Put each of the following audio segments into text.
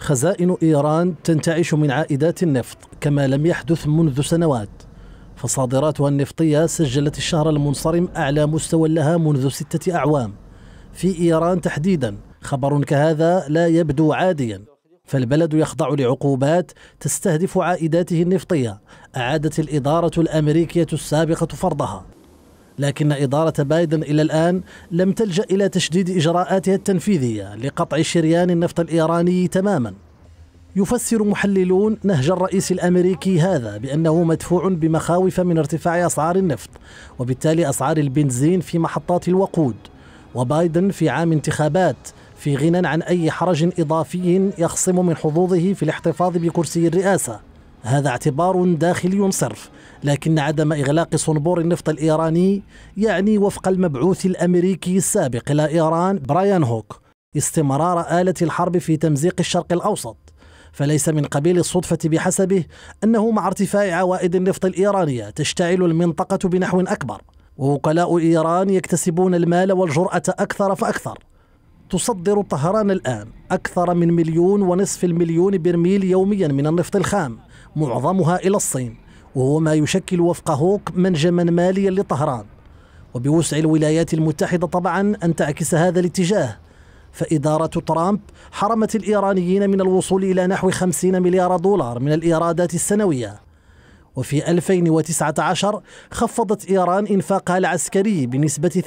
خزائن إيران تنتعش من عائدات النفط كما لم يحدث منذ سنوات فصادراتها النفطية سجلت الشهر المنصرم أعلى مستوى لها منذ ستة أعوام في إيران تحديدا خبر كهذا لا يبدو عاديا فالبلد يخضع لعقوبات تستهدف عائداته النفطية أعادت الإدارة الأمريكية السابقة فرضها لكن إدارة بايدن إلى الآن لم تلجأ إلى تشديد إجراءاتها التنفيذية لقطع شريان النفط الإيراني تماما يفسر محللون نهج الرئيس الامريكي هذا بانه مدفوع بمخاوف من ارتفاع اسعار النفط وبالتالي اسعار البنزين في محطات الوقود وبايدن في عام انتخابات في غنى عن اي حرج اضافي يخصم من حظوظه في الاحتفاظ بكرسي الرئاسه هذا اعتبار داخلي صرف لكن عدم إغلاق صنبور النفط الإيراني يعني وفق المبعوث الأمريكي السابق إلى إيران برايان هوك استمرار آلة الحرب في تمزيق الشرق الأوسط فليس من قبيل الصدفة بحسبه أنه مع ارتفاع عوائد النفط الإيرانية تشتعل المنطقة بنحو أكبر ووكلاء إيران يكتسبون المال والجرأة أكثر فأكثر تصدر طهران الآن أكثر من مليون ونصف المليون برميل يوميا من النفط الخام معظمها إلى الصين وهو ما يشكل وفق هوك منجما ماليا لطهران وبوسع الولايات المتحدة طبعا أن تعكس هذا الاتجاه فإدارة ترامب حرمت الإيرانيين من الوصول إلى نحو 50 مليار دولار من الإيرادات السنوية وفي 2019 خفضت إيران إنفاقها العسكري بنسبة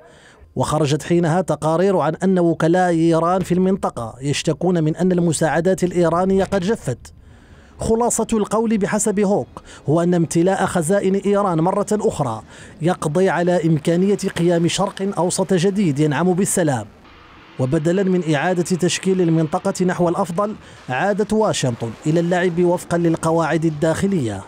28% وخرجت حينها تقارير عن أن وكلاء إيران في المنطقة يشتكون من أن المساعدات الإيرانية قد جفت خلاصة القول بحسب هوك هو أن امتلاء خزائن إيران مرة أخرى يقضي على إمكانية قيام شرق أوسط جديد ينعم بالسلام وبدلا من إعادة تشكيل المنطقة نحو الأفضل عادت واشنطن إلى اللعب وفقا للقواعد الداخلية